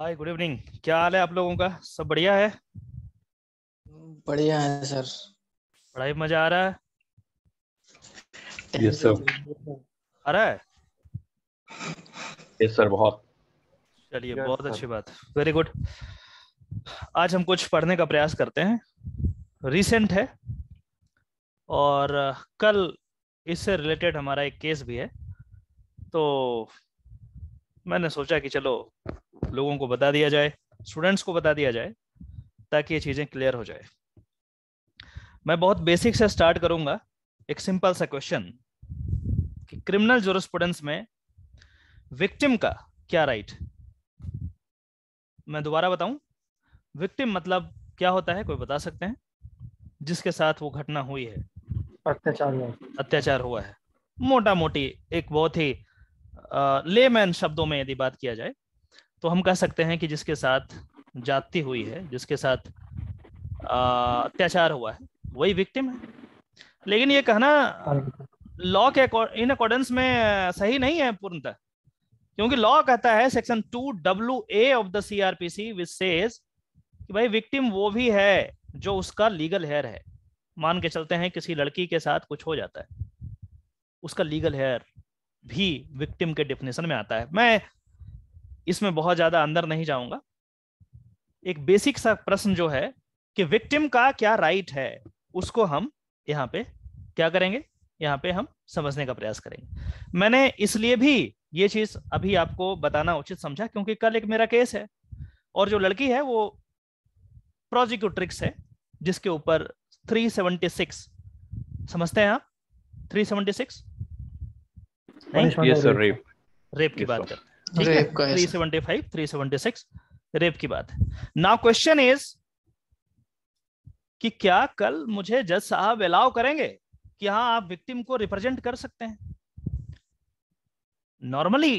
Hi good evening क्या हाल है आप लोगों का सब बढ़िया है बढ़िया है सर पढ़ाई मजा आ रहा है yes, आ रहा है यस सर बहुत चलिए बहुत अच्छी बात वेरी गुड आज हम कुछ पढ़ने का प्रयास करते हैं रीसेंट है और कल इससे रिलेटेड हमारा एक केस भी है तो मैंने सोचा कि चलो लोगों को बता दिया जाए स्टूडेंट्स को बता दिया जाए ताकि ये चीज़ें क्लियर हो जाए मैं बहुत बेसिक से स्टार्ट करूंगा एक सिंपल सा क्वेश्चन कि क्रिमिनल जोर में विक्टिम का क्या राइट मैं दोबारा बताऊं विक्टिम मतलब क्या होता है कोई बता सकते हैं जिसके साथ वो घटना हुई है अत्याचार हुआ अत्याचार हुआ है मोटा मोटी एक बहुत ही लेमैन शब्दों में यदि बात किया जाए तो हम कह सकते हैं कि जिसके साथ जाति हुई है जिसके साथ अत्याचार हुआ है वही विक्टिम है लेकिन ये कहना लॉ के इन अकॉर्डेंस में सही नहीं है पूर्णतः क्योंकि लॉ कहता है section two W A of the CrPC which says कि भाई विक्टिम वो भी है जो उसका लीगल हेयर है मान के चलते हैं किसी लड़की के साथ कुछ हो जाता है उसका लीगल हेयर भी विक्टिम के डेफिनेशन में आता है मैं इसमें बहुत ज्यादा अंदर नहीं जाऊंगा एक बेसिक सा प्रश्न जो है कि विक्टिम का क्या राइट है उसको हम यहाँ पे क्या करेंगे यहाँ पे हम समझने का प्रयास करेंगे मैंने इसलिए भी ये चीज अभी आपको बताना उचित समझा क्योंकि कल एक मेरा केस है और जो लड़की है वो प्रोजिक्यूट्रिक्स है जिसके ऊपर 376 समझते हैं आप रेप की बात नाउ क्वेश्चन इज कि क्या कल मुझे जज साहब अलाउ करेंगे कि हाँ आप विक्टिम को रिप्रेजेंट कर सकते हैं नॉर्मली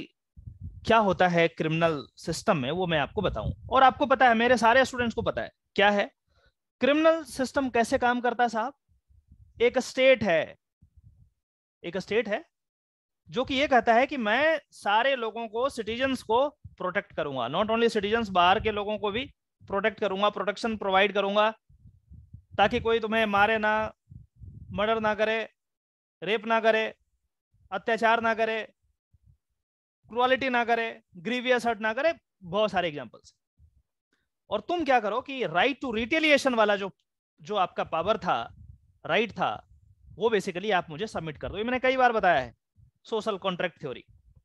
क्या होता है क्रिमिनल सिस्टम में वो मैं आपको बताऊं और आपको पता है मेरे सारे स्टूडेंट्स को पता है क्या है क्रिमिनल सिस्टम कैसे काम करता है साहब एक स्टेट है एक स्टेट है जो कि ये कहता है कि मैं सारे लोगों को सिटीजन्स को प्रोटेक्ट करूंगा नॉट ओनली सिटीजन्स बाहर के लोगों को भी प्रोटेक्ट करूंगा प्रोटेक्शन प्रोवाइड करूंगा ताकि कोई तुम्हें मारे ना मर्डर ना करे रेप ना करे अत्याचार ना करे क्रुअलिटी ना करे ग्रीवियस हर्ट ना करे बहुत सारे एग्जाम्पल्स और तुम क्या करो कि राइट टू रिटेलिएशन वाला जो जो आपका पावर था राइट था वो बेसिकली आप मुझे सबमिट कर दो ये मैंने कई बार बताया है सोशल कॉन्ट्रैक्ट थ्योरी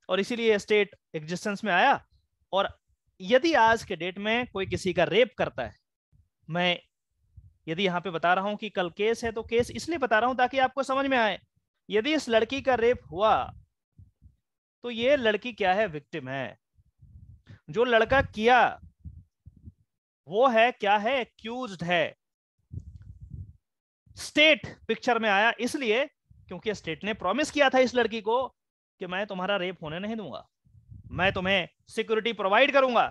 और इसीलिए स्टेट एग्जिस्टेंस में आया और यदि आज के डेट में कोई किसी का रेप करता है मैं यदि यहां पे बता रहा हूं कि कल केस है तो केस इसलिए बता रहा हूं ताकि आपको समझ में आए यदि इस लड़की का रेप हुआ तो ये लड़की क्या है विक्टिम है जो लड़का किया वो है क्या है एक्यूज है स्टेट पिक्चर में आया इसलिए क्योंकि स्टेट ने प्रॉमिस किया था इस लड़की को कि मैं तुम्हारा रेप होने नहीं दूंगा मैं तुम्हें सिक्योरिटी प्रोवाइड करूंगा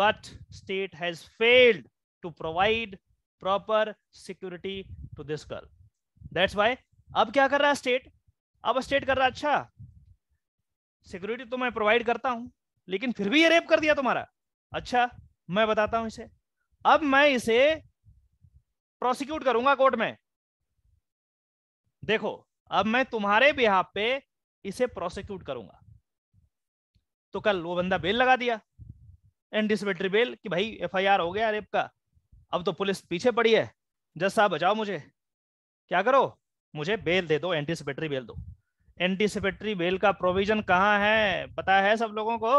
but state has failed to provide proper security to this girl that's why अब क्या कर रहा है स्टेट अब स्टेट कर रहा अच्छा सिक्योरिटी तो मैं प्रोवाइड करता हूं लेकिन फिर भी ये रेप कर दिया तुम्हारा अच्छा मैं बताता हूं इसे अब मैं इसे प्रोसिक्यूट करूंगा कोर्ट में देखो अब मैं तुम्हारे बिहार पे इसे प्रोसिक्यूट करूंगा तो कल वो बंदा बेल लगा दिया एंटिसिपेटरी बेल कि भाई एफआईआर हो गया रेप का अब तो पुलिस पीछे पड़ी है जज साहब बचाओ मुझे क्या करो मुझे बेल दे दो एंटिसिपेटरी बेल दो एंटिसिपेटरी बेल का प्रोविजन कहाँ है पता है सब लोगों को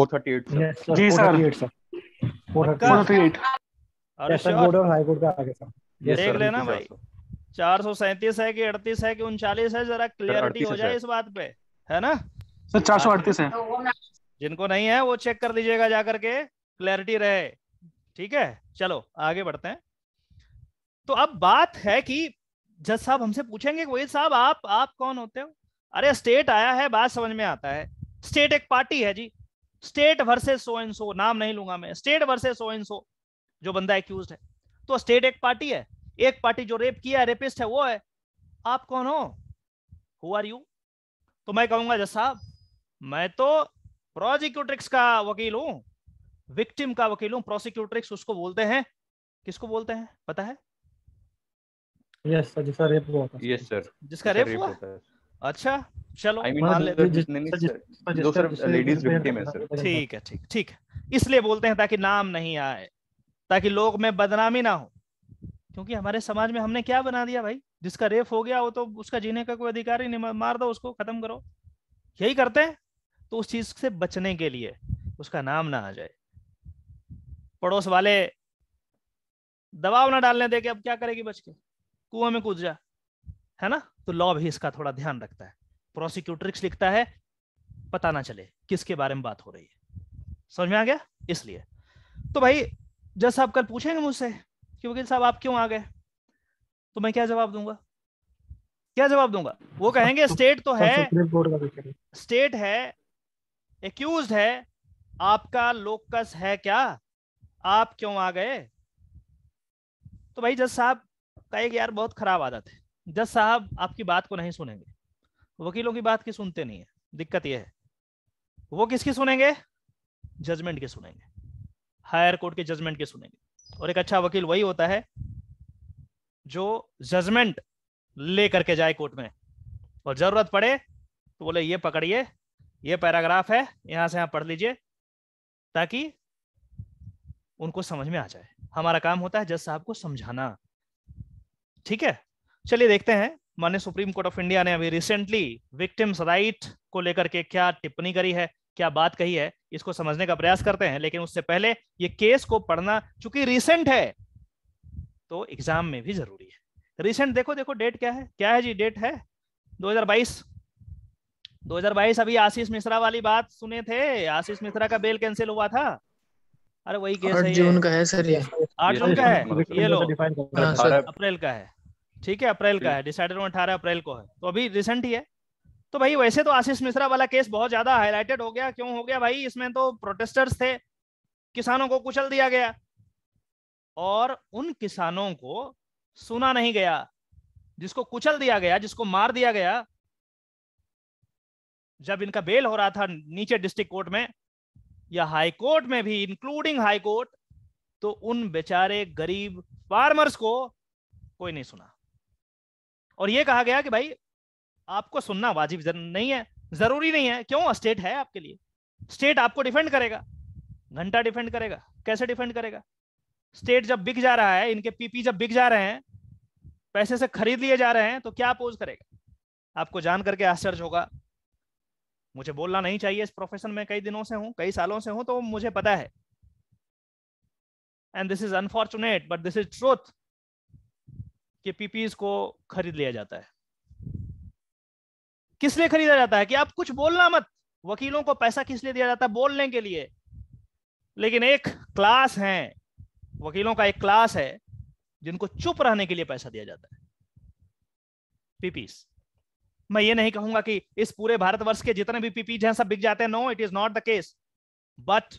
438 yes, जी सर 438 देख लेना भाई चार सौ सैंतीस है कि अड़तीस है कि उनचालीस है जरा क्लियरिटी हो जाए इस बात पे है ना सर चार सौ अड़तीस है तो जिनको नहीं है वो चेक कर लीजिएगा जाकर के क्लैरिटी रहे ठीक है चलो आगे बढ़ते हैं तो अब बात है कि जज साहब हमसे पूछेंगे वही साहब आप आप कौन होते हो अरे स्टेट आया है बात समझ में आता है स्टेट एक पार्टी है जी state versus so and so नाम नहीं लूंगा मैं state versus so and so जो बंदा एक्यूज है तो स्टेट एक पार्टी है एक पार्टी जो रेप किया है रेपिस्ट है वो है आप कौन हो हु आर यू तो मैं कहूंगा जस साहब मैं तो प्रोजिक्यूट्रिक्स का वकील हूं विक्टिम का वकील हूं प्रोसिक्यूट्रिक्स उसको बोलते हैं किसको बोलते हैं पता है यस सर जिसका रेप हुआ यस सर जिसका रेप हुआ अच्छा चलो ठीक है ठीक ठीक इसलिए बोलते हैं ताकि नाम नहीं आए ताकि लोग में बदनामी ना हो क्योंकि हमारे समाज में हमने क्या बना दिया भाई जिसका रेप हो गया वो तो उसका जीने का कोई अधिकार ही नहीं मार दो उसको खत्म करो यही करते हैं तो उस चीज से बचने के लिए उसका नाम ना आ जाए पड़ोस वाले दबाव ना डालने दे के अब क्या करेगी बच के कुएं में कूद जा है ना तो लॉ भी इसका थोड़ा ध्यान रखता है प्रोसिक्यूटरिक्स लिखता है पता ना चले किसके बारे में बात हो रही है समझ में आ गया इसलिए तो भाई जैसा आप कल पूछेंगे मुझसे कि वकील साहब आप क्यों आ गए तो मैं क्या जवाब दूंगा क्या जवाब दूंगा वो कहेंगे तो स्टेट तो, तो है स्टेट है एक्यूज है आपका लोकस है क्या आप क्यों आ गए तो भाई जज साहब का एक यार बहुत खराब आदत है जज साहब आपकी बात को नहीं सुनेंगे वकीलों की बात की सुनते नहीं है दिक्कत यह है वो किसकी सुनेंगे जजमेंट के सुनेंगे हायर कोर्ट के जजमेंट के सुनेंगे और एक अच्छा वकील वही होता है जो जजमेंट ले करके जाए कोर्ट में और जरूरत पड़े तो बोले ये पकड़िए ये पैराग्राफ है यहां से यहां पढ़ लीजिए ताकि उनको समझ में आ जाए हमारा काम होता है जज साहब को समझाना ठीक है चलिए देखते हैं मान्य सुप्रीम कोर्ट ऑफ इंडिया ने अभी रिसेंटली विक्टिम्स राइट को लेकर के क्या टिप्पणी करी है क्या बात कही है इसको समझने का प्रयास करते हैं लेकिन उससे पहले ये केस को पढ़ना चूंकि रिसेंट है तो एग्जाम में भी जरूरी है रिसेंट देखो देखो डेट क्या है क्या है जी डेट है 2022 2022 अभी आशीष मिश्रा वाली बात सुने थे आशीष मिश्रा का बेल कैंसिल हुआ था अरे वही केस है जून का है सर ये आठ जून का है ये लो हाँ, अप्रैल का है ठीक है अप्रैल का है डिसाइडेड अठारह अप्रैल को है तो अभी रिसेंट ही है तो भाई वैसे तो आशीष मिश्रा वाला केस बहुत ज्यादा हाईलाइटेड हो गया क्यों हो गया भाई इसमें तो प्रोटेस्टर्स थे किसानों को कुचल दिया गया और उन किसानों को सुना नहीं गया जिसको कुचल दिया गया जिसको मार दिया गया जब इनका बेल हो रहा था नीचे डिस्ट्रिक्ट कोर्ट में या हाई कोर्ट में भी इंक्लूडिंग हाई कोर्ट तो उन बेचारे गरीब फार्मर्स को कोई नहीं सुना और यह कहा गया कि भाई आपको सुनना वाजिब नहीं है जरूरी नहीं है क्यों स्टेट है आपके लिए स्टेट आपको डिफेंड करेगा घंटा डिफेंड करेगा कैसे डिफेंड करेगा स्टेट जब बिक जा रहा है इनके पीपी जब बिक जा रहे हैं पैसे से खरीद लिए जा रहे हैं तो क्या अपोज करेगा आपको जान करके आश्चर्य होगा मुझे बोलना नहीं चाहिए इस प्रोफेशन में कई दिनों से हूं कई सालों से हूं तो मुझे पता है and this is unfortunate but this is truth कि पीपीज को खरीद लिया जाता है किस लिए खरीदा जाता है कि आप कुछ बोलना मत वकीलों को पैसा किस लिए दिया जाता है बोलने के लिए लेकिन एक क्लास है वकीलों का एक क्लास है जिनको चुप रहने के लिए पैसा दिया जाता है पीपीस मैं ये नहीं कहूंगा कि इस पूरे भारतवर्ष के जितने भी पीपीज हैं सब बिक जाते हैं no it is not the case but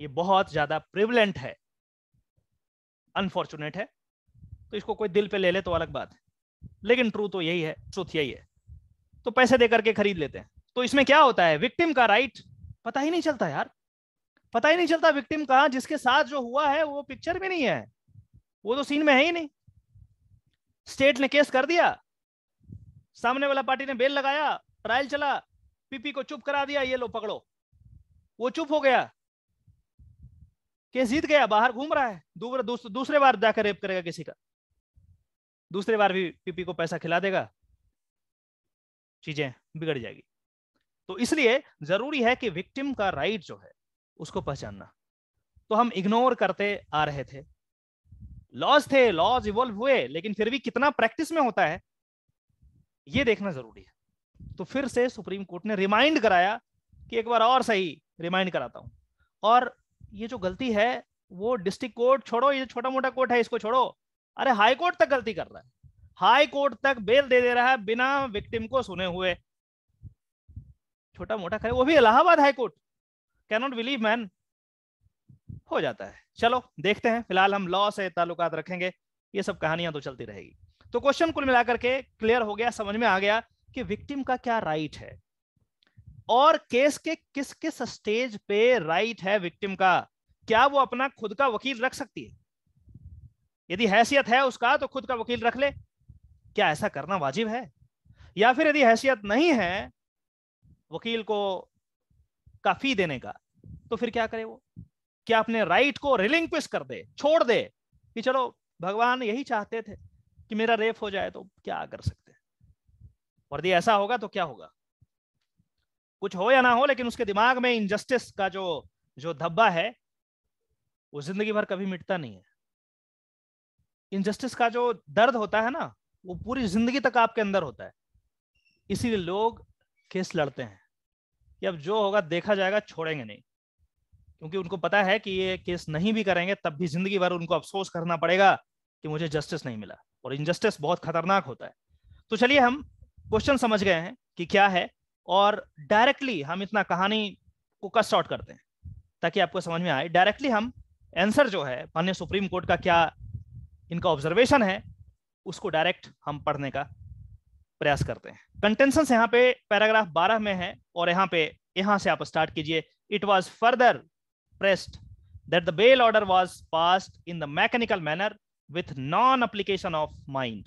ये बहुत ज्यादा प्रिवलेंट है अनफॉर्चुनेट है तो इसको कोई दिल पे ले ले तो अलग बात है लेकिन ट्रू तो यही है ट्रूथ यही है तो पैसे दे करके खरीद लेते हैं तो इसमें क्या होता है विक्टिम का राइट पता ही नहीं चलता यार पता ही नहीं चलता विक्टिम का जिसके साथ जो हुआ है वो पिक्चर में नहीं है वो तो सीन में है ही नहीं स्टेट ने केस कर दिया सामने वाला पार्टी ने बेल लगाया ट्रायल चला पीपी को चुप करा दिया ये लो पकड़ो वो चुप हो गया केस जीत गया बाहर घूम रहा है दूसरे दूसरे बार जाकर रेप करेगा किसी का दूसरे बार भी पीपी को पैसा खिला देगा चीजें बिगड़ जाएगी तो इसलिए जरूरी है कि विक्टिम का राइट जो है उसको पहचानना तो हम इग्नोर करते आ रहे थे लॉज थे लॉज इवॉल्व हुए लेकिन फिर भी कितना प्रैक्टिस में होता है ये देखना जरूरी है तो फिर से सुप्रीम कोर्ट ने रिमाइंड कराया कि एक बार और सही रिमाइंड कराता हूं और ये जो गलती है वो डिस्ट्रिक्ट कोर्ट छोड़ो ये छोटा मोटा कोर्ट है इसको छोड़ो अरे हाई कोर्ट तक गलती कर रहा है हाई कोर्ट तक बेल दे दे रहा है बिना विक्टिम को सुने हुए छोटा मोटा खरे वो भी Allahabad high court cannot believe man हो जाता है चलो देखते हैं फिलहाल हम लॉ से ताल्लुकात रखेंगे ये सब कहानियां तो चलती रहेगी तो क्वेश्चन कुल मिलाकर के क्लियर हो गया समझ में आ गया कि विक्टिम का क्या राइट है और केस के किस किस स्टेज पे राइट है विक्टिम का क्या वो अपना खुद का वकील रख सकती है यदि हैसियत है उसका तो खुद का वकील रख ले क्या ऐसा करना वाजिब है या फिर यदि हैसियत नहीं है वकील को काफी देने का तो फिर क्या करे वो क्या अपने राइट को रिलिंग कर दे छोड़ दे कि चलो भगवान यही चाहते थे कि मेरा रेप हो जाए तो क्या कर सकते और यदि ऐसा होगा तो क्या होगा कुछ हो या ना हो लेकिन उसके दिमाग में इनजस्टिस का जो जो धब्बा है वो जिंदगी भर कभी मिटता नहीं है इनजस्टिस का जो दर्द होता है ना वो पूरी जिंदगी तक आपके अंदर होता है इसीलिए लोग केस लड़ते हैं कि अब जो होगा देखा जाएगा छोड़ेंगे नहीं क्योंकि उनको पता है कि ये केस नहीं भी करेंगे तब भी जिंदगी भर उनको अफसोस करना पड़ेगा कि मुझे जस्टिस नहीं मिला और इनजस्टिस बहुत खतरनाक होता है तो चलिए हम क्वेश्चन समझ गए हैं कि क्या है और डायरेक्टली हम इतना कहानी को कस्ट आउट करते हैं ताकि आपको समझ में आए डायरेक्टली हम आंसर जो है माननीय सुप्रीम कोर्ट का क्या इनका ऑब्जर्वेशन है उसको डायरेक्ट हम पढ़ने का प्रयास करते हैं कंटेंशन यहाँ पे पैराग्राफ 12 में है और यहाँ पे यहां से आप स्टार्ट कीजिए it was further pressed that the bail order was passed in the mechanical manner with non application of mind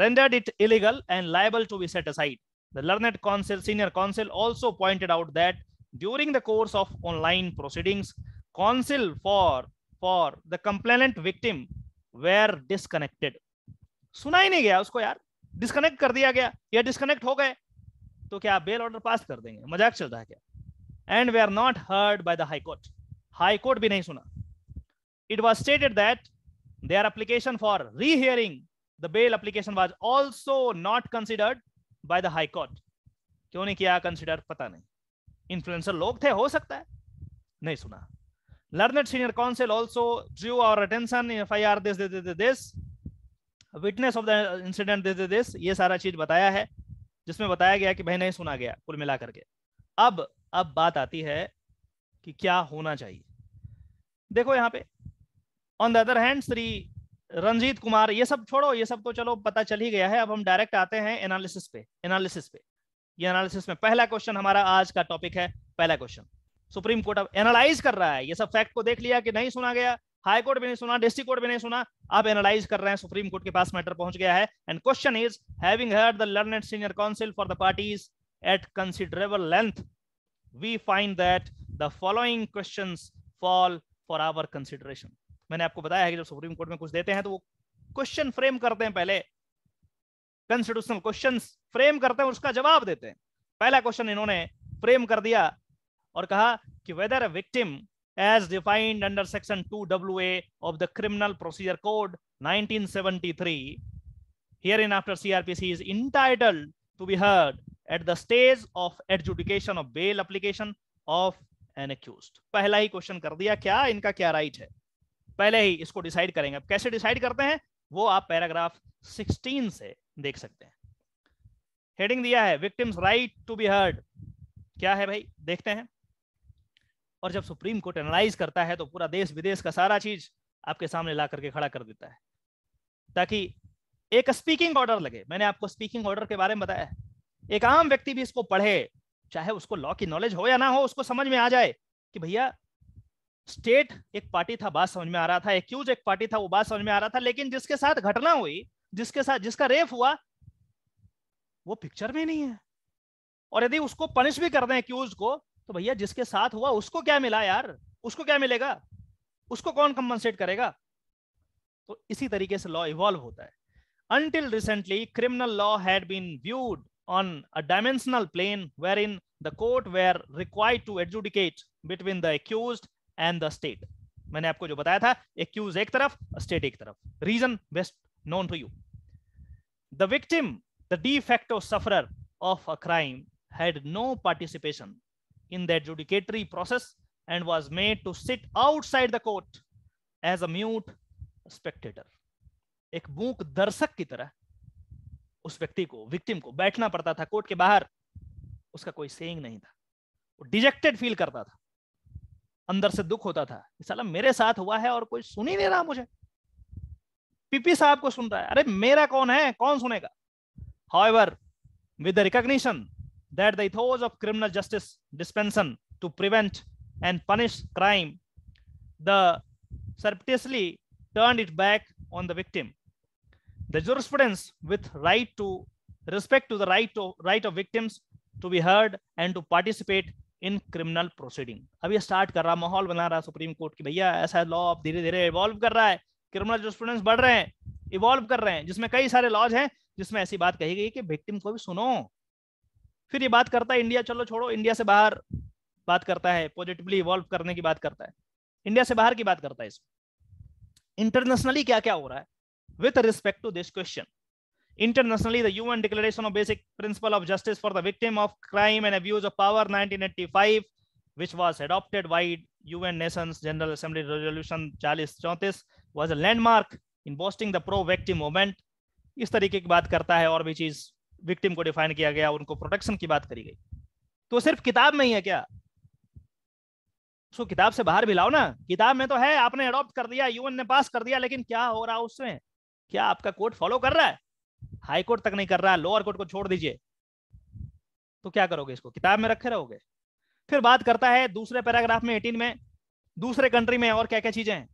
rendered it illegal and liable to be set aside. The learned counsel, senior counsel also pointed out that during the course of online proceedings, counsel for, for the complainant victim were disconnected. सुना ही नहीं गया उसको यार disconnect कर दिया गया या disconnect हो गए तो क्या आप बेल ऑर्डर पास कर देंगे मजाक चल रहा है क्या and we are not heard by the high court high court भी नहीं सुना it was stated that their application for rehearing the bail application was also not considered by the high court क्यों नहीं किया कंसिडर पता नहीं influencer लोग थे हो सकता है नहीं सुना learned senior counsel also drew our attention F I R this this this witness of the incident this this ये सारा चीज बताया है जिसमें बताया गया कि भाई नहीं सुना गया कुल मिला करके अब अब बात आती है कि क्या होना चाहिए देखो यहाँ पे on the other hand Shri Ranjit Kumar ये सब छोड़ो ये सब तो चलो पता चल ही गया है अब हम डायरेक्ट आते हैं एनालिसिस पे एनालिसिस पे ये एनालिसिस में पहला क्वेश्चन हमारा आज का टॉपिक है पहला क्वेश्चन सुप्रीम कोर्ट अब एनालाइज कर रहा है ये सब फैक्ट को देख लिया कि नहीं सुना गया हाई कोर्ट भी नहीं सुना डिस्ट्रिक्ट कोर्ट भी नहीं सुना आप एनालाइज कर रहे हैं सुप्रीम कोर्ट के पास मैटर पहुंच गया है and question is having heard the learned senior counsel for the parties at considerable length we find that the following question fall for our consideration मैंने आपको बताया है कि जब सुप्रीम कोर्ट में कुछ देते हैं तो वो क्वेश्चन फ्रेम करते हैं पहले कंस्टिट्यूशनल क्वेश्चन फ्रेम करते हैं उसका जवाब देते हैं पहला क्वेश्चन इन्होंने फ्रेम कर दिया और कहा कि whether a victim as defined under section 2WA of the Criminal Procedure Code 1973. after CRPC is entitled to be heard at the stage of adjudication of bail application of an accused. pehla hi question kar diya kya inka kya right hai pehle hi isko decide karenge ab kaise decide karte hain wo aap paragraph 16 se dekh sakte hain heading diya hai victims right to be heard kya hai bhai dekhte hain और जब supreme court analyse करता है तो पूरा देश विदेश का सारा चीज आपके सामने ला करके खड़ा कर देता है ताकि एक स्पीकिंग ऑर्डर लगे मैंने आपको स्पीकिंग ऑर्डर के बारे में बताया एक आम व्यक्ति भी इसको पढ़े चाहे उसको लॉ की नॉलेज हो या ना हो उसको समझ में आ जाए कि भैया स्टेट एक पार्टी था बात समझ में आ रहा था एक्यूज एक पार्टी था वो बात समझ में आ रहा था लेकिन जिसके साथ घटना हुई जिसके साथ जिसका रेप हुआ वो पिक्चर में नहीं है और यदि उसको पनिश भी कर दें एक्यूज को तो भैया जिसके साथ हुआ उसको क्या मिला यार उसको क्या मिलेगा उसको कौन कंपनसेट करेगा तो इसी तरीके से लॉ इवॉल्व होता है until recently criminal law had been viewed on a dimensional plane wherein the court were required to adjudicate between the accused and the state मैंने आपको जो बताया था एक्यूज एक तरफ स्टेट एक तरफ reason best known to you the victim the de facto sufferer of a crime had no participation in the adjudicatory process and was made to sit outside the court as a mute spectator. एक मूक दर्शक की तरह उस व्यक्ति को victim को बैठना पड़ता था कोर्ट के बाहर उसका कोई सेइंग नहीं था वो डिजेक्टेड फील करता था अंदर से दुख होता था साला मेरे साथ हुआ है और कोई सुन ही नहीं रहा मुझे पीपी साहब को सुन रहा है अरे मेरा कौन है कौन सुनेगा however with the recognition that the ethos of criminal justice dispensation to prevent and punish crime, the surreptitiously turned it back on the victim. The jurisprudence with right to respect to the right to right of victims to be heard and to participate in criminal proceeding अब ये start कर रहा माहौल बना रहा supreme court की भैया ऐसा लॉ अब धीरे धीरे इवॉल्व कर रहा है क्रिमिनल जो स्टूडेंट्स बढ़ रहे हैं इवॉल्व कर रहे हैं जिसमें कई सारे लॉज हैं जिसमें ऐसी बात कही गई कि विक्टिम को भी सुनो फिर ये बात करता है इंडिया चलो छोड़ो इंडिया से बाहर बात करता है पॉजिटिवली इवॉल्व करने की बात करता है इंडिया से बाहर की बात करता है इसमें इंटरनेशनली क्या क्या हो रहा है with respect to this question Internationally, the UN Declaration of Basic Principle of Justice for the Victim of Crime and Abuse of Power 1985, which was adopted by UN Nations General Assembly Resolution 4034, was a landmark in boosting the pro-victim movement. इस तरीके की बात करता है और भी चीज victim को डिफाइन किया गया उनको प्रोटेक्शन की बात करी गई तो सिर्फ किताब में ही है क्या उसको किताब से बाहर भी लाओ ना किताब में तो है आपने अडॉप्ट कर दिया यूएन ने पास कर दिया लेकिन क्या हो रहा है उसमें क्या आपका कोर्ट फॉलो कर रहा है हाई कोर्ट तक नहीं कर रहा है लोअर कोर्ट को छोड़ दीजिए तो क्या करोगे इसको किताब में रखे रहोगे फिर बात करता है दूसरे पैराग्राफ में एटीन में दूसरे कंट्री में और क्या क्या चीजें हैं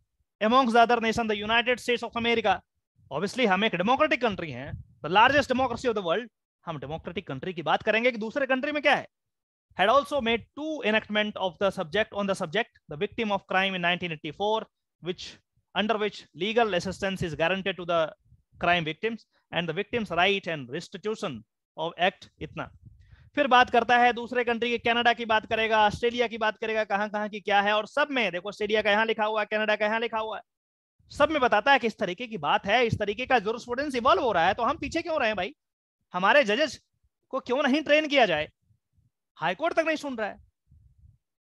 amongst other nation the United States of America obviously हम एक डेमोक्रेटिक कंट्री हैं the largest democracy of the world हम डेमोक्रेटिक कंट्री की बात करेंगे कि दूसरे कंट्री में क्या है had also made two enactment of the subject on the subject the victim of crime in 1984 which under which legal assistance is guaranteed to the crime victims and the victims right and restitution of act itna फिर बात करता है दूसरे country के Canada की बात करेगा Australia की बात करेगा कहां कहां की क्या है और सब में देखो ऑस्ट्रेलिया का यहाँ लिखा हुआ है कनाडा का यहाँ लिखा हुआ है सब में बताता है कि इस तरीके की बात है इस तरीके का जोर स्टूडेंट इवॉल्व हो रहा है तो हम पीछे क्यों रहे हैं भाई हमारे जजेस को क्यों नहीं ट्रेन किया जाए हाईकोर्ट तक नहीं सुन रहा है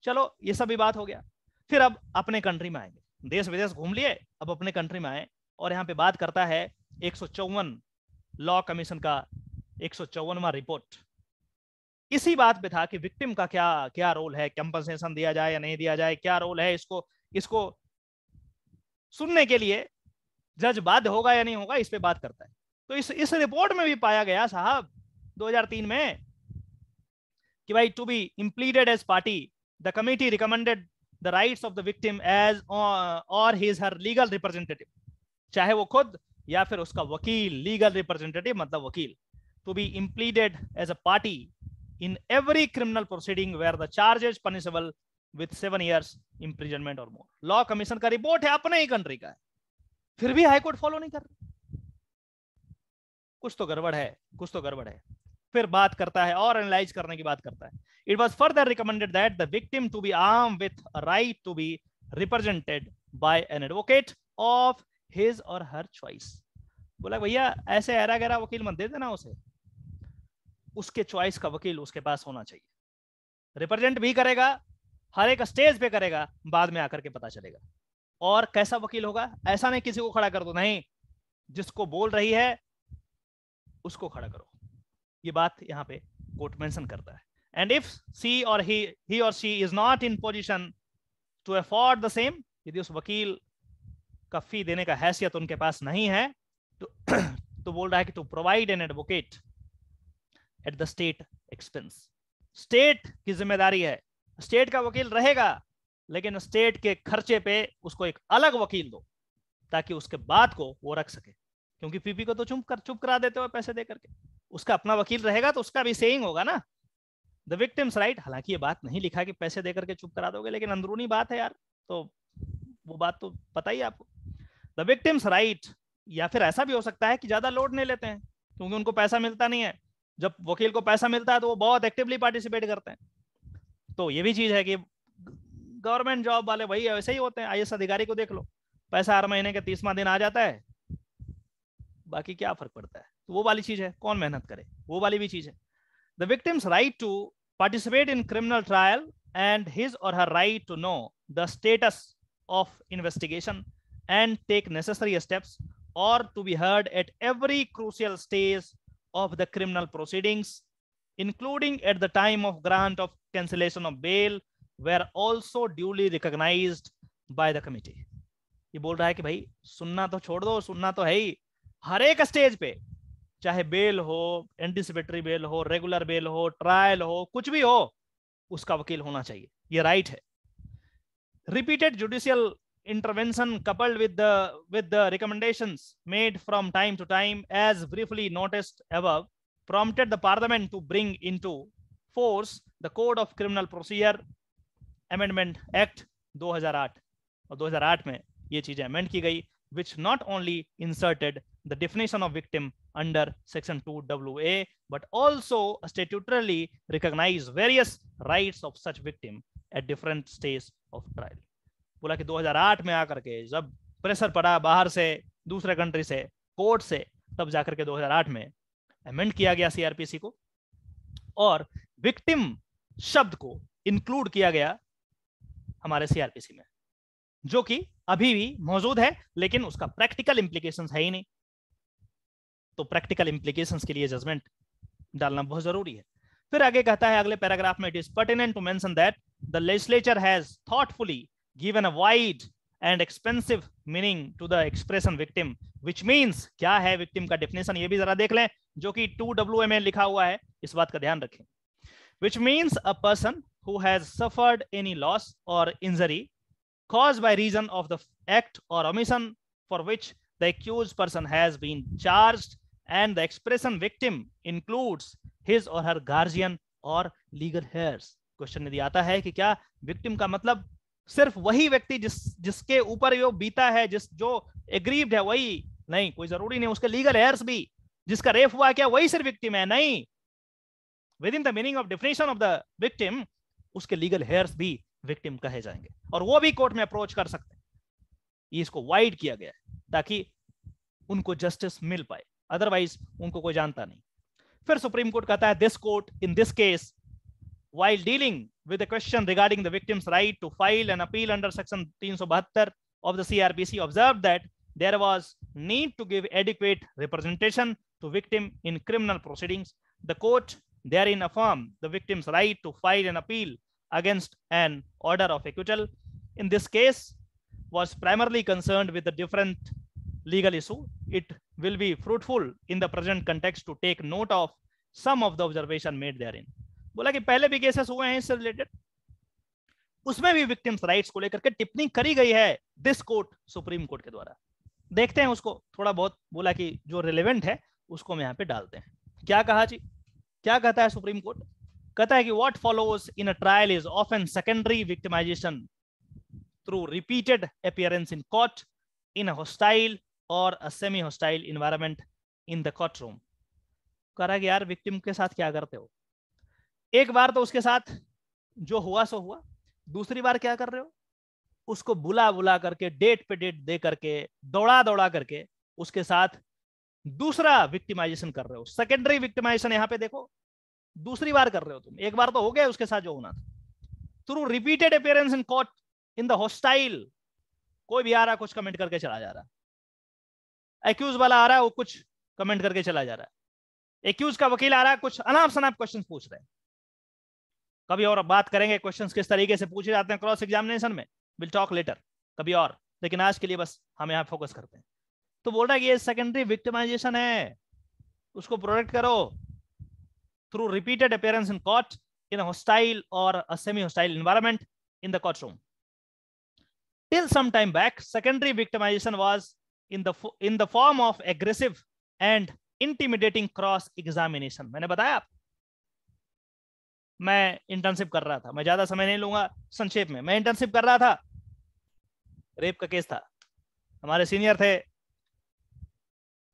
चलो ये सब भी बात हो गया फिर अब अपने कंट्री में आएंगे देश विदेश घूम लिए अब अपने कंट्री में आए और यहाँ पे बात करता है एक लॉ कमीशन का एक रिपोर्ट इसी बात पे था कि विक्टिम का क्या क्या रोल है कंपनसेशन दिया जाए या नहीं दिया जाए क्या रोल है इसको इसको सुनने के लिए जज बाध्य होगा या नहीं होगा इस पे बात करता है तो इस इस रिपोर्ट में भी पाया गया साहब 2003 में कि भाई to be impleaded as party the committee recommended the right of the victim as or his her legal representative चाहे वो खुद या फिर उसका वकील लीगल रिप्रेजेंटेटिव मतलब वकील to be impleaded as a party in every criminal proceeding where the charges punishable with seven years imprisonment or more law commission का रिपोर्ट है अपने ही कंट्री का है फिर भी हाईकोर्ट फॉलो नहीं कर रही कुछ तो गड़बड़ है कुछ तो गड़बड़ है फिर बात करता है और एनालाइज करने की बात करता है it was further recommended that the victim to be arm with right to be represented by an advocate of his or her choice बोला भैया ऐसे हैरा गहरा वकील मत दे देना उसे उसके चॉइस का वकील उसके पास होना चाहिए रिप्रेजेंट भी करेगा हर एक स्टेज पे करेगा बाद में आकर के पता चलेगा और कैसा वकील होगा ऐसा नहीं किसी को खड़ा कर दो नहीं जिसको बोल रही है उसको खड़ा करो ये बात यहाँ पे कोर्ट मेंशन करता है एंड इफ सी और he he or she is not in position to afford the same यदि उस वकील का फी देने का हैसियत उनके पास नहीं है तो तो बोल रहा है कि to provide an advocate at the state expense state की जिम्मेदारी है स्टेट का वकील रहेगा लेकिन स्टेट के खर्चे पे उसको एक अलग वकील दो ताकि उसके बाद को वो रख सके क्योंकि पीपी को तो चुप कर चुप करा देते हो पैसे दे करके उसका अपना वकील रहेगा तो उसका भी सेइंग होगा ना द विक्टिम्स राइट हालांकि ये बात नहीं लिखा कि पैसे दे करके चुप करा दोगे लेकिन अंदरूनी बात है यार तो वो बात तो पता ही आपको द विक्टिम्स राइट या फिर ऐसा भी हो सकता है कि ज्यादा लोड नहीं लेते हैं क्योंकि उनको पैसा मिलता नहीं है जब वकील को पैसा मिलता है तो वो बहुत एक्टिवली पार्टिसिपेट करते हैं तो ये भी चीज है कि गवर्नमेंट जॉब वाले वही ऐसे ही होते हैं आई अधिकारी को देख लो पैसा हर महीने का तीसवा दिन आ जाता है बाकी क्या फर्क पड़ता है तो वो वाली चीज है कौन मेहनत करे वो वाली भी चीज है the victim's right to participate in criminal trial and his or her right to know the status of investigation and take necessary steps or to be heard at every crucial stage of the criminal proceedings including at the time of grant of cancellation of bail were also duly recognized by the committee ye bol raha hai ki bhai sunna to chhod do sunna to hai ही हर एक stage पे चाहे bail हो anticipatory bail हो regular bail हो trial हो कुछ भी हो उसका वकील होना चाहिए ये राइट है repeated judicial intervention coupled with the with the recommendations made from time to time as briefly noticed above prompted the parliament to bring into force the code of criminal procedure amendment act 2008 aur 2008 mein ye चीजें amend ki gayi which not only inserted the definition of victim under section 2wa but also statutorily recognize various rights of such victim at different stages of trial bola ki 2008 में आकर के जब pressure पड़ा बाहर से दूसरे country से court से तब जाकर ke 2008 mein अमेंड किया गया सीआरपीसी को और विक्टिम शब्द को इंक्लूड किया गया हमारे सीआरपीसी में जो कि अभी भी मौजूद है लेकिन उसका प्रैक्टिकल इंप्लीकेशन है ही नहीं तो प्रैक्टिकल इंप्लीकेशन के लिए जजमेंट डालना बहुत जरूरी है फिर आगे कहता है अगले पैराग्राफ में it is pertinent to mention that the legislature has thoughtfully given a wide and expensive meaning to the expression victim which means क्या है विक्टिम का डेफिनेशन ये भी जरा देख लें जो कि टू डब्ल्यू एम ए लिखा हुआ है इस बात का ध्यान रखें which means a person who has suffered any loss or injury cause by reason of the act or omission for which the accuse person has been charge and the expression victim includes his or her guardian or legal heirs question यदि आता है कि क्या victim का मतलब सिर्फ वही व्यक्ति जिस जिसके ऊपर वो बीता है जिस जो एग्रीव्ड है वही नहीं कोई जरूरी नहीं उसके लीगल हेयर्स भी जिसका रेप हुआ क्या वही सिर्फ विक्टिम है नहीं within the meaning of definition of the victim उसके लीगल हेयर्स भी विक्टिम कहे जाएंगे और वो भी कोर्ट में अप्रोच कर सकते हैं इसको वाइड किया गया है ताकि उनको जस्टिस मिल पाए अदरवाइज उनको कोई जानता नहीं फिर सुप्रीम कोर्ट कहता है this court in this case while dealing with a question regarding the victim's right to file an appeal under section 372 of the CRPC observed that there was need to give adequate representation to victim in criminal proceedings. The court therein affirmed the victim's right to file an appeal against an order of acquittal. In this case, was primarily concerned with the different legal issue. It will be fruitful in the present context to take note of some of the observation made therein. बोला कि पहले भी cases हुए हैं इससे related उसमें भी victims rights को लेकर के टिप्पणी करी गई है दिस कोर्ट सुप्रीम कोर्ट के द्वारा देखते हैं उसको थोड़ा बहुत बोला कि जो रिलेवेंट है उसको हम यहाँ पे डालते हैं क्या कहा जी क्या कहता है सुप्रीम कोर्ट कहता है कि what follows in a trial is often secondary victimisation through repeated appearance in court in hostile or a semi hostile environment in the courtroom कह रहा है कि यार विक्टिम के साथ क्या करते हो एक बार तो उसके साथ जो हुआ सो हुआ दूसरी बार क्या कर रहे हो उसको बुला बुला करके डेट पे डेट दे करके दौड़ा दौड़ा करके उसके साथ दूसरा विक्टिमाइजेशन कर रहे हो सेकेंडरी विक्टिमाइजेशन यहां पे देखो दूसरी बार कर रहे हो तुम एक बार तो हो गया उसके साथ जो होना था through repeated appearance in court in the hostile कोई भी आ रहा कुछ कमेंट करके चला जा रहा एक्यूज वाला आ रहा है वो कुछ कमेंट करके चला जा रहा है एक्यूज का वकील आ रहा है कुछ अनाप शनाप क्वेश्चन पूछ रहे हैं कभी और बात करेंगे क्वेश्चंस किस तरीके से पूछे जाते हैं क्रॉस एग्जामिनेशन में विल टॉक लेटर कभी और लेकिन आज के लिए बस हम यहाँ फोकस करते हैं तो बोल रहा है कि ये सेकेंडरी विक्टिमाइजेशन है उसको प्रोटेक्ट करो through repeated appearance in court in hostile or semi hostile environment in the courtroom till some time back secondary victimization was in the in the form of aggressive and intimidating cross examination मैंने बताया आप मैं internship कर रहा था मैं ज्यादा समय नहीं लूंगा संक्षेप में मैं इंटर्नशिप कर रहा था रेप का केस था हमारे सीनियर थे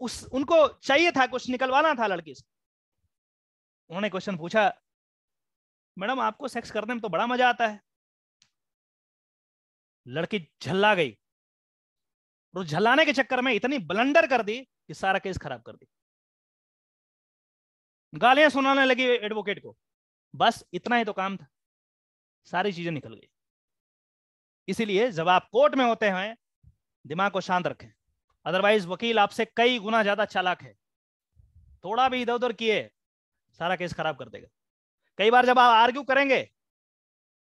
उस उनको चाहिए था कुछ निकलवाना था लड़की से उन्होंने क्वेश्चन पूछा मैडम आपको सेक्स करने में तो बड़ा मजा आता है लड़की झल्ला गई और झल्लाने के चक्कर में इतनी ब्लंडर कर दी कि सारा केस खराब कर दी गालियां सुनाने लगी एडवोकेट को बस इतना ही तो काम था सारी चीजें निकल गई इसीलिए जब आप कोर्ट में होते हैं दिमाग को शांत रखें अदरवाइज वकील आपसे कई गुना ज्यादा चालाक है थोड़ा भी इधर उधर किए सारा केस खराब कर देगा कई बार जब आप आर्ग्यू करेंगे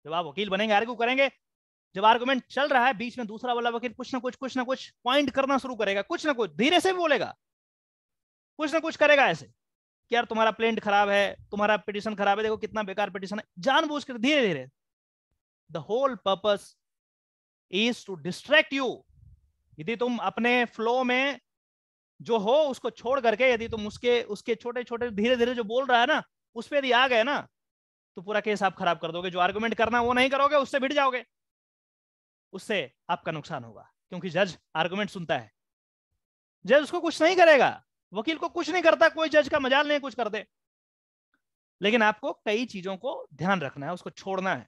जब आप वकील बनेंगे आर्ग्यू करेंगे जब आर्गुमेंट चल रहा है बीच में दूसरा वाला वकील कुछ ना कुछ कुछ ना कुछ पॉइंट करना शुरू करेगा कुछ ना कुछ धीरे से भी बोलेगा कुछ ना कुछ करेगा ऐसे कि यार तुम्हारा प्लेंट खराब है तुम्हारा पिटिशन खराब है देखो कितना बेकार पिटिशन है जानबूझ कर धीरे धीरे the whole purpose is to distract you यदि तुम अपने फ्लो में जो हो उसको छोड़ करके यदि तुम उसके उसके छोटे छोटे धीरे धीरे जो बोल रहा है ना उस पर यदि आ गए ना तो पूरा केस आप खराब कर दोगे जो आर्गुमेंट करना वो नहीं करोगे उससे भिड़ जाओगे उससे आपका नुकसान होगा क्योंकि जज आर्गुमेंट सुनता है जज उसको कुछ नहीं करेगा वकील को कुछ नहीं करता कोई जज का मजाल नहीं कुछ कर दे लेकिन आपको कई चीजों को ध्यान रखना है उसको छोड़ना है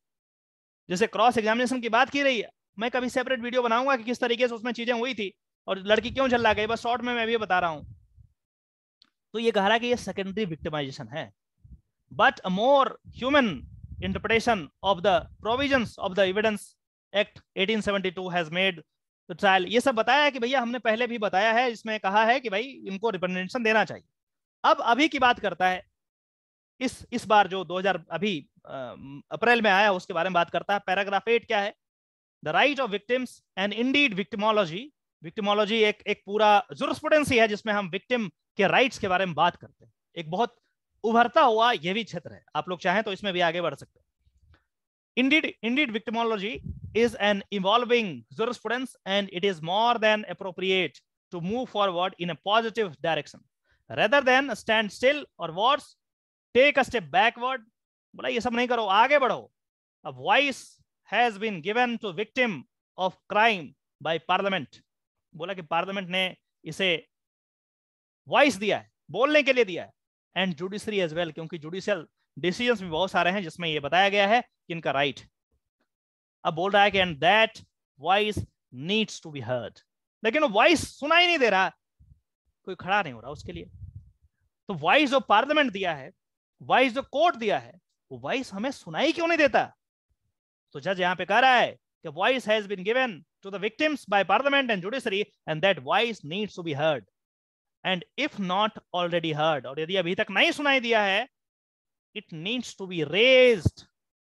जैसे क्रॉस एग्जामिनेशन की बात की रही है मैं कभी सेपरेट वीडियो बनाऊंगा कि किस तरीके से उसमें चीजें हुई थी और लड़की क्यों झल्ला गई बस शॉर्ट में मैं भी बता रहा हूं तो ये कह रहा है कि ये सेकेंडरी विक्टिमाइजेशन है but a more humane interpretation of the provisions of the evidence act 1872 has made तो ट्रायल ये सब बताया है कि भैया हमने पहले भी बताया है इसमें कहा है कि भाई इनको रिप्रेजेंटेशन देना चाहिए अब अभी की बात करता है इस इस बार जो 2000 अभी अप्रैल में आया उसके बारे में बात करता है पैराग्राफ एट क्या है the right of victims and indeed victimology victimology एक एक पूरा जुरस्पुडेंसी है जिसमें हम विक्टिम के राइट्स के बारे में बात करते हैं एक बहुत उभरता हुआ यह भी क्षेत्र है आप लोग चाहें तो इसमें भी आगे बढ़ सकते हैं Indeed, indeed, victimology is an evolving jurisprudence and it is more than appropriate to move forward in a positive direction rather than stand still or worse, take a step backward. bola ye sab nahi karo aage badho A voice has been given to victim of crime by parliament. bola ki parliament ne ise voice diya hai bolne ke liye diya hai and judiciary as well kyunki judicial decisions भी bahut sare hain jisme ye bataya gaya hai इनका right अब बोल रहा है कि and that voice needs to be heard लेकिन voice सुनाई नहीं दे रहा कोई खड़ा नहीं हो रहा उसके लिए तो वॉइस जो पार्लियामेंट दिया है वॉइस जो कोर्ट दिया है वो वॉइस हमें सुनाई क्यों नहीं देता तो जज यहां पे कह रहा है कि voice has been given to the victims by parliament and judiciary and that voice needs to be heard and if not already heard और यदि अभी तक नहीं सुनाई दिया है it needs to be raised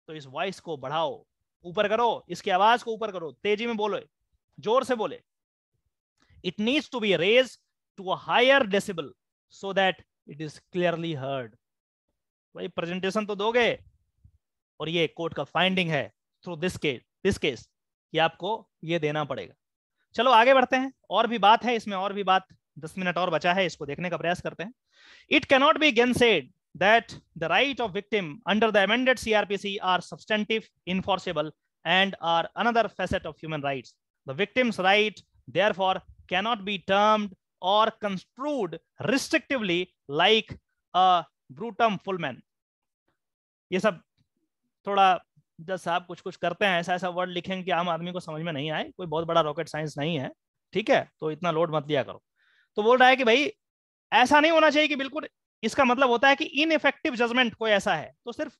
तो इस वॉइस को बढ़ाओ ऊपर करो इसकी आवाज को ऊपर करो तेजी में बोलो जोर से बोले it needs to be raise to uh decibel so that it is clearly heard भाई प्रेजेंटेशन तो दोगे और ये कोर्ट का फाइंडिंग है through this case this case ये आपको ये देना पड़ेगा चलो आगे बढ़ते हैं और भी बात है इसमें और भी बात दस मिनट और बचा है इसको देखने का प्रयास करते हैं it cannot be gainsaid that the right of victim under the amended CRPC are substantive, enforceable, and are another facet of human rights. The victim's right, therefore, cannot be termed or construed restrictively like a brutum fulmen ye sab thoda jab sab kuch kuch karte hain aisa aisa word likhenge ki aam aadmi ko samajh mein nahi aaye koi bahut bada rocket science nahi hai theek hai to itna load mat liya karo to bol raha hai ki bhai aisa nahi hona chahiye ki bilkul इसका मतलब होता है कि in effective judgement कोई ऐसा है तो सिर्फ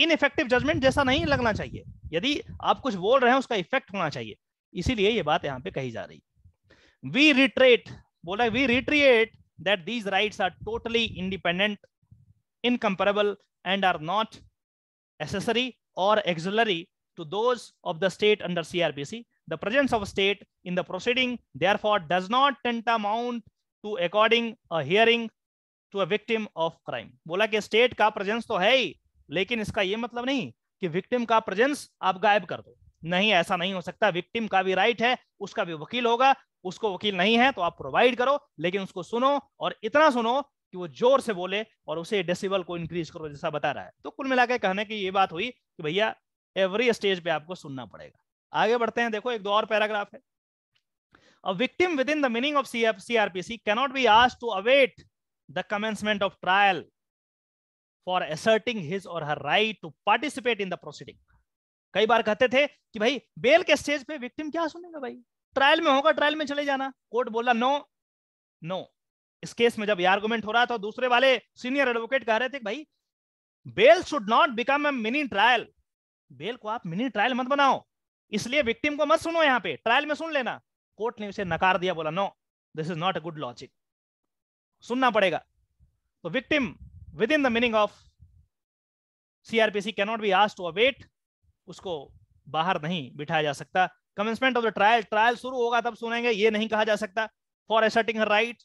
इन इफेक्टिव जजमेंट जैसा नहीं लगना चाहिए यदि आप कुछ बोल रहे हैं उसका इफेक्ट होना चाहिए इसीलिए ये बात यहां पे कही जा रही वी रिट्रेट बोला we reiterate that these rights are totally independent incomparable and are not accessory or auxiliary to auxiliary to those of the state the presence of state in the proceeding therefore does not tantamount to according a hearing to a victim of crime बोला कि state का presence तो है ही लेकिन इसका यह मतलब नहीं कि विक्टिम का प्रेजेंस आप गायब कर दो नहीं ऐसा नहीं हो सकता विक्टिम का भी राइट है उसका भी वकील होगा उसको वकील नहीं है तो आप प्रोवाइड करो लेकिन उसको सुनो और इतना सुनो कि वो जोर से बोले और उसे डेसिबल को इंक्रीज करो जैसा बता रहा है तो कुल मिलाकर कहने की ये बात हुई कि भैया एवरी स्टेज पे आपको सुनना पड़ेगा आगे बढ़ते हैं देखो एक दो और पैराग्राफ है victim within the meaning of C F C R P C cannot be आज to await the commencement of trial for asserting his or her right to participate in the proceeding कई बार कहते थे कि भाई bell के stage पे victim क्या सुनेगा भाई ट्रायल में होगा ट्रायल में चले जाना कोर्ट बोला नो नो इस केस में जब ये आर्गुमेंट हो रहा था दूसरे वाले सीनियर एडवोकेट कह रहे थे भाई bail should not become a mini trial bail को आप मिनी ट्रायल मत बनाओ इसलिए विक्टिम को मत सुनो यहाँ पे ट्रायल में सुन लेना कोर्ट ने उसे नकार दिया बोला no this is not a good logic सुनना पड़ेगा तो victim within the meaning of CrPC cannot be asked to await उसको बाहर नहीं बिठाया जा सकता commencement of the trial trial शुरू होगा तब सुनेंगे ये नहीं कहा जा सकता for asserting her right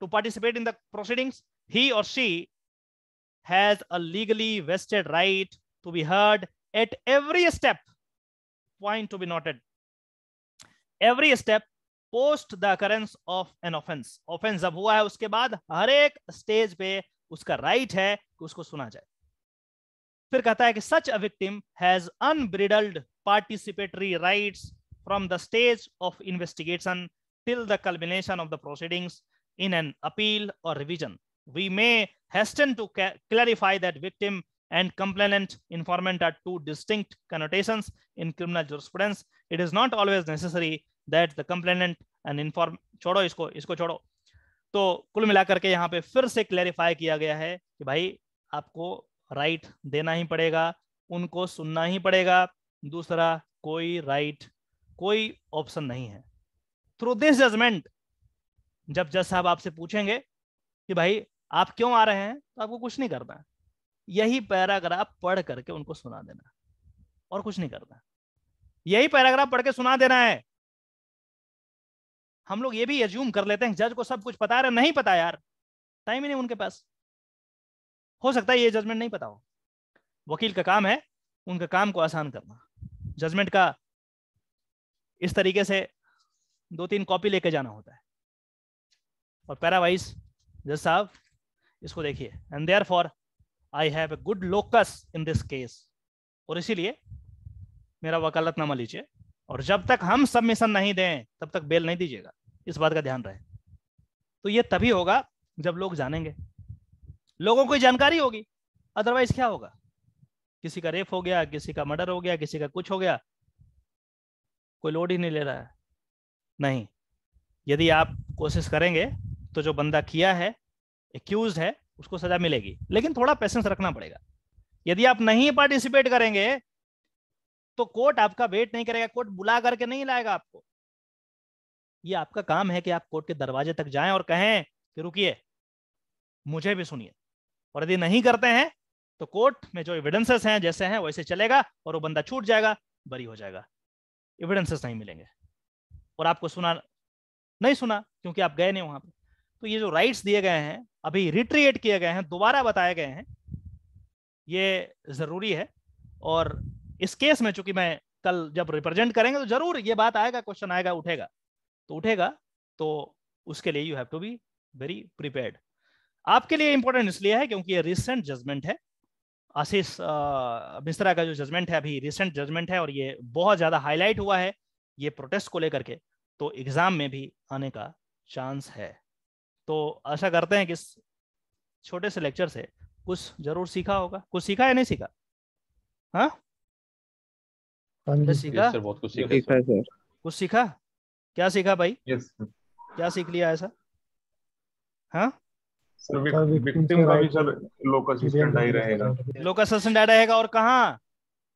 to participate in the proceedings he or she has a legally vested right to be heard at every step point two be noted every step Post the occurrence of an offence, offence जब हुआ है उसके बाद हर एक stage पे उसका right है कि उसको सुना जाए फिर कहता है कि such a victim has unbridled participatory rights from the stage of investigation till the culmination of the proceedings in an appeal or revision. We may hasten to clarify that victim and complainant informant are two distinct connotations in criminal jurisprudence. It is not always necessary that the complainant and inform छोड़ो इसको इसको छोड़ो तो कुल मिलाकर के यहाँ पे फिर से क्लैरिफाई किया गया है कि भाई आपको राइट देना ही पड़ेगा उनको सुनना ही पड़ेगा दूसरा कोई राइट कोई ऑप्शन नहीं है थ्रू दिस जजमेंट जब जज साहब आपसे पूछेंगे कि भाई आप क्यों आ रहे हैं तो आपको कुछ नहीं करना यही पैराग्राफ पढ़ करके उनको सुना देना और कुछ नहीं करना यही पैराग्राफ पढ़ के सुना देना है हम लोग ये भी एज्यूम कर लेते हैं जज को सब कुछ पता है नहीं पता यार टाइम ही नहीं उनके पास हो सकता है ये जजमेंट नहीं पता हो वकील का काम है उनका काम को आसान करना जजमेंट का इस तरीके से दो तीन कॉपी लेके जाना होता है और पैरावाइज जज साहब इसको देखिए and therefore I have a good locus in this case और इसीलिए मेरा वकालतनामा लीजिए और जब तक हम सबमिशन नहीं दें तब तक बेल नहीं दीजिएगा इस बात का ध्यान रहे तो ये तभी होगा जब लोग जानेंगे लोगों को जानकारी होगी अदरवाइज क्या होगा किसी का रेप हो गया किसी का मर्डर हो गया किसी का कुछ हो गया कोई लोड ही नहीं ले रहा है नहीं यदि आप कोशिश करेंगे तो जो बंदा किया है एक्यूज है उसको सजा मिलेगी लेकिन थोड़ा पेशेंस रखना पड़ेगा यदि आप नहीं पार्टिसिपेट करेंगे तो कोर्ट आपका वेट नहीं करेगा कोर्ट बुला करके नहीं लाएगा आपको ये आपका काम है कि आप कोर्ट के दरवाजे तक जाएं और कहें कि रुकिए मुझे भी सुनिए और यदि नहीं करते हैं तो कोर्ट में जो एविडेंसेस हैं जैसे हैं वैसे चलेगा और वो बंदा छूट जाएगा बरी हो जाएगा एविडेंसेस नहीं मिलेंगे और आपको सुना नहीं सुना क्योंकि आप गए नहीं वहां पर तो ये जो राइट्स दिए गए हैं अभी रिट्रिएट किए गए हैं दोबारा बताए गए हैं ये जरूरी है और इस केस में चूंकि मैं कल जब रिप्रेजेंट करेंगे तो जरूर ये बात आएगा क्वेश्चन आएगा उठेगा तो उठेगा तो उसके लिए you have to be very prepared आपके लिए इंपॉर्टेंट इसलिए है क्योंकि ये रिसेंट जजमेंट है आशीष मिश्रा का जो जजमेंट है अभी रिसेंट जजमेंट है और ये बहुत ज्यादा हाईलाइट हुआ है ये प्रोटेस्ट को लेकर के तो एग्जाम में भी आने का चांस है तो आशा करते हैं कि इस छोटे से लेक्चर से कुछ जरूर सीखा होगा कुछ सीखा या नहीं सीखा हाँ कुछ सीखा सर बहुत कुछ सीखा सर कुछ सीखा क्या सीखा भाई क्या सीख लिया ऐसा हाँ लोकस रहेगा और कहा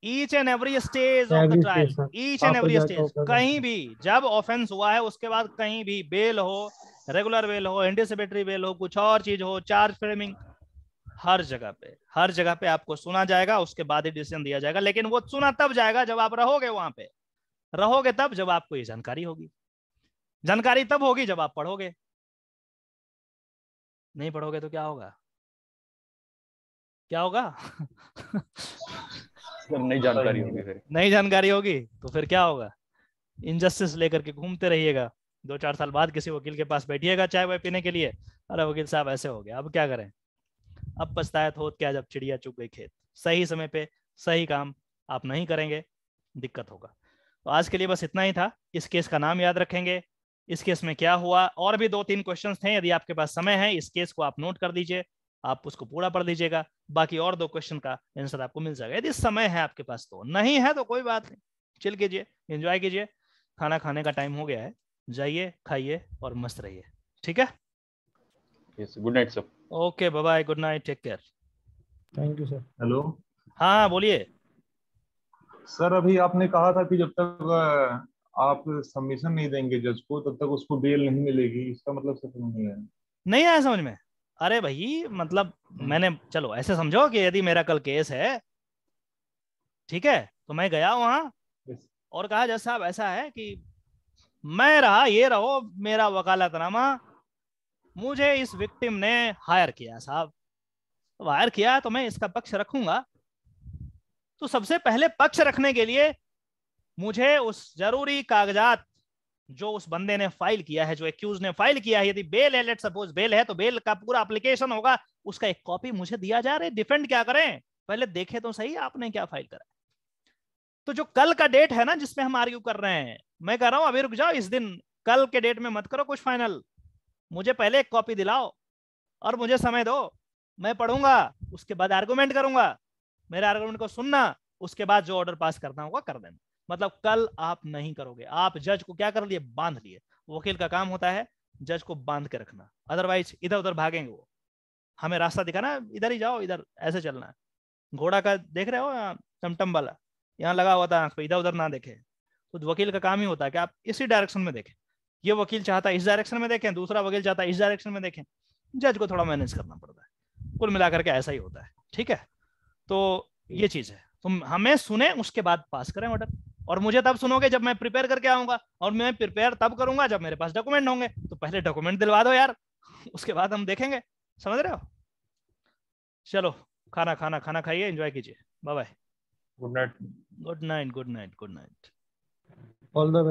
each and every stage of the trial each and every stage कहीं भी जब ऑफेंस हुआ है उसके बाद कहीं भी बेल हो रेगुलर बेल हो एंटीसिपेटरी बेल हो कुछ और चीज हो चार्ज फ्रेमिंग हर जगह पे हर जगह पे आपको सुना जाएगा उसके बाद ही डिसीजन दिया जाएगा लेकिन वो सुना तब जाएगा जब आप रहोगे वहां पे रहोगे तब जब आपको ये जानकारी होगी जानकारी तब होगी जब आप पढ़ोगे नहीं पढ़ोगे तो क्या होगा क्या होगा नहीं जानकारी होगी फिर नहीं जानकारी होगी तो फिर क्या होगा इनजस्टिस लेकर के घूमते रहिएगा दो चार साल बाद किसी वकील के पास बैठिएगा चाय वाय पीने के लिए अरे वकील साहब ऐसे हो गया अब क्या करें अब पछताया तो क्या जब चिड़िया चुग गई खेत सही समय पे सही काम आप नहीं करेंगे दिक्कत होगा तो आज के लिए बस इतना ही था इस केस का नाम याद रखेंगे इस केस में क्या हुआ और भी दो तीन क्वेश्चन थे यदि आपके पास समय है इस केस को आप नोट कर दीजिए आप उसको पूरा पढ़ दीजिएगा बाकी और दो क्वेश्चन का आंसर आपको मिल जाएगा यदि समय है आपके पास तो नहीं है तो कोई बात नहीं चिल कीजिए एंजॉय कीजिए खाना खाने का टाइम हो गया है जाइए खाइए और मस्त रहिए ठीक है थीके? yes good night sir okay bye bye good night take care thank you sir hello हाँ बोलिए सर अभी आपने कहा था कि जब तक आप सबमिशन नहीं देंगे जज को तब तक उसको बेल नहीं मिलेगी इसका मतलब सर नहीं है नहीं आया समझ में अरे भाई मतलब मैंने चलो ऐसे समझो कि यदि मेरा कल केस है ठीक है तो मैं गया वहां और कहा जज साहब ऐसा है कि मैं रहा ये रहो मेरा वकालतनामा मुझे इस विक्टिम ने हायर किया साहब हायर तो किया तो मैं इसका पक्ष रखूंगा तो सबसे पहले पक्ष रखने के लिए मुझे उस जरूरी कागजात जो उस बंदे ने फाइल किया है जो एक्यूज ने फाइल किया है यदि बेल है लेट सपोज बेल है तो बेल का पूरा एप्लीकेशन होगा उसका एक कॉपी मुझे दिया जा रहा है डिफेंड क्या करें पहले देखे तो सही आपने क्या फाइल करा तो जो कल का डेट है ना जिसमें हम आर्ग्यू कर रहे हैं मैं कह रहा हूं अभी रुक जाओ इस दिन कल के डेट में मत करो कुछ फाइनल मुझे पहले एक कॉपी दिलाओ और मुझे समय दो मैं पढ़ूंगा उसके बाद आर्गूमेंट करूंगा मेरे आर्गूमेंट को सुनना उसके बाद जो ऑर्डर पास करना होगा कर देना मतलब कल आप नहीं करोगे आप जज को क्या कर लिए बांध लिए वकील का काम होता है जज को बांध के रखना अदरवाइज इधर उधर भागेंगे वो हमें रास्ता दिखाना इधर ही जाओ इधर ऐसे चलना है घोड़ा का देख रहे हो टमटम वाला यहाँ लगा हुआ था आंख पे इधर उधर ना देखे तो वकील का काम ही होता है कि आप इसी डायरेक्शन में देखें ये वकील चाहता है इस डायरेक्शन में देखें दूसरा वकील चाहता है इस डायरेक्शन में देखें जज को थोड़ा मैनेज करना पड़ता है कुल मिलाकर के ऐसा ही होता है ठीक है तो ये चीज है तुम तो हमें सुने उसके बाद पास करें ऑर्डर और मुझे तब सुनोगे जब मैं प्रिपेयर करके आऊंगा और मैं प्रिपेयर तब करूंगा जब मेरे पास डॉक्यूमेंट होंगे तो पहले डॉक्यूमेंट दिलवा दो यार उसके बाद हम देखेंगे समझ रहे हो चलो खाना खाना खाना खाइए एंजॉय कीजिए bye bye good night good night good night good night all the